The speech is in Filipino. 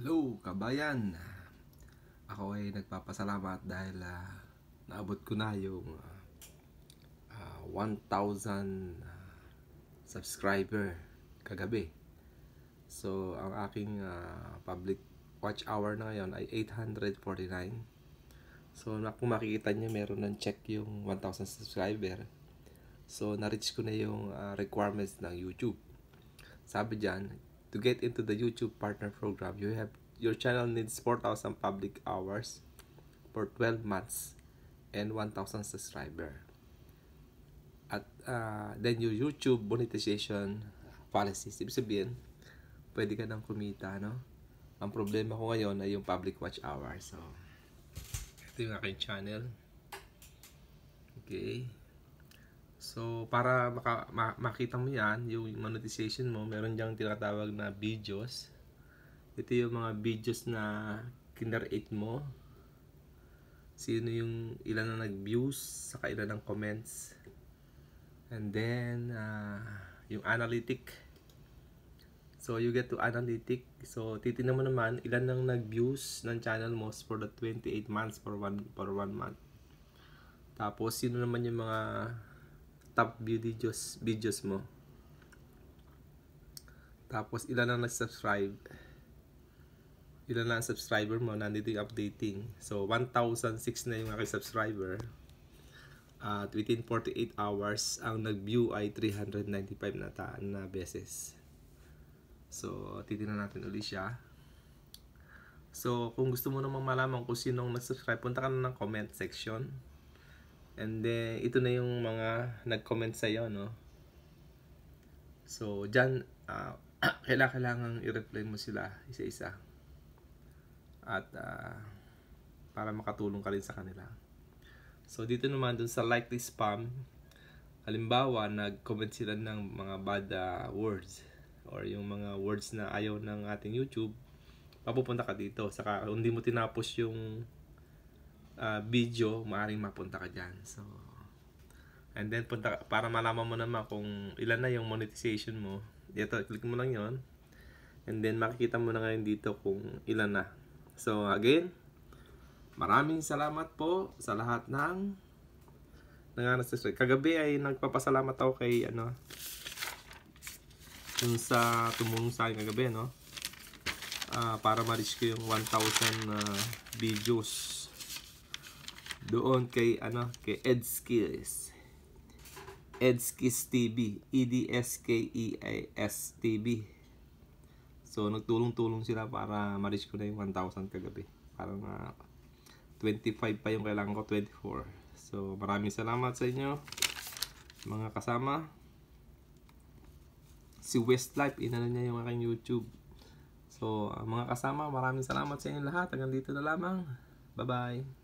Hello, kabayan! Ako ay nagpapasalamat dahil uh, naabot ko na yung uh, 1,000 uh, subscriber kagabi. So, ang aking uh, public watch hour na ngayon ay 849. So, kung makikita nyo, meron ng check yung 1,000 subscriber. So, na-reach ko na yung uh, requirements ng YouTube. Sabi dyan, to get into the YouTube partner program, you have your channel needs 4,000 public hours for 12 months and 1,000 subscriber. At uh, then your YouTube monetization policies. Ibig sabihin, pwede ka nang kumita, no? Ang problema ko ngayon ay yung public watch hours. So, ito yung aking channel. Okay. So, para maka, ma, makita mo yan, yung monetization mo, meron diyang tinatawag na videos. Ito yung mga videos na kinerate mo. Sino yung ilan na nag-views, saka ilan ng comments. And then, uh, yung analytic. So, you get to analytic. So, titignan mo naman ilan ng nag-views ng channel mo for the 28 months for one, for one month. Tapos, sino naman yung mga top view videos, videos mo. Tapos, ilan na nag-subscribe. Ilan na ang subscriber mo, nandito updating. So, 1,006 na yung aking subscriber. At uh, within 48 hours, ang nag-view ay 395 na, taan na beses. So, titignan natin ulit siya. So, kung gusto mo namang malaman kung sinong nag-subscribe, punta ka na ng comment section. And then, ito na yung mga nag-comment sa'yo, no? So, dyan, uh, kailangan i-reply mo sila isa-isa. At, uh, para makatulong ka rin sa kanila. So, dito naman, dun sa likely spam, halimbawa, nag-comment sila ng mga bad uh, words or yung mga words na ayaw ng ating YouTube, papupunta ka dito. Saka, hindi mo tinapos yung uh, video, maaring mapunta ka dyan. So, and then punta, para malaman mo naman kung ilan na yung monetization mo. Ito, click mo lang yon And then makikita mo na ngayon dito kung ilan na. So again, maraming salamat po sa lahat ng nanganasubscribe. Kagabi ay nagpapasalamat ako kay ano yung sa tumulong sa akin kagabi no. Uh, para ma-reach ko yung 1,000 uh, ah, videos doon kay ano kay Ed Skills. Edskis TV, E D S K E A S TV. So nagtulong-tulong sila para ma-reach ko na yung 1,000 kagabi. para na 25 pa yung kailangan ko, 24. So maraming salamat sa inyo mga kasama. Si Westlife, inano niya yung aking YouTube. So uh, mga kasama, maraming salamat sa inyo lahat. Hanggang dito na lamang. Bye-bye.